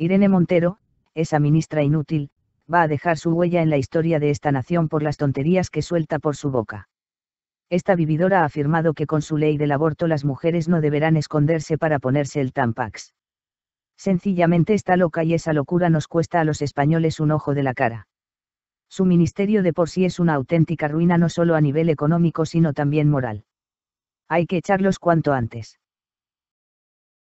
Irene Montero, esa ministra inútil, va a dejar su huella en la historia de esta nación por las tonterías que suelta por su boca. Esta vividora ha afirmado que con su ley del aborto las mujeres no deberán esconderse para ponerse el tampax. Sencillamente está loca y esa locura nos cuesta a los españoles un ojo de la cara. Su ministerio de por sí es una auténtica ruina no solo a nivel económico sino también moral. Hay que echarlos cuanto antes.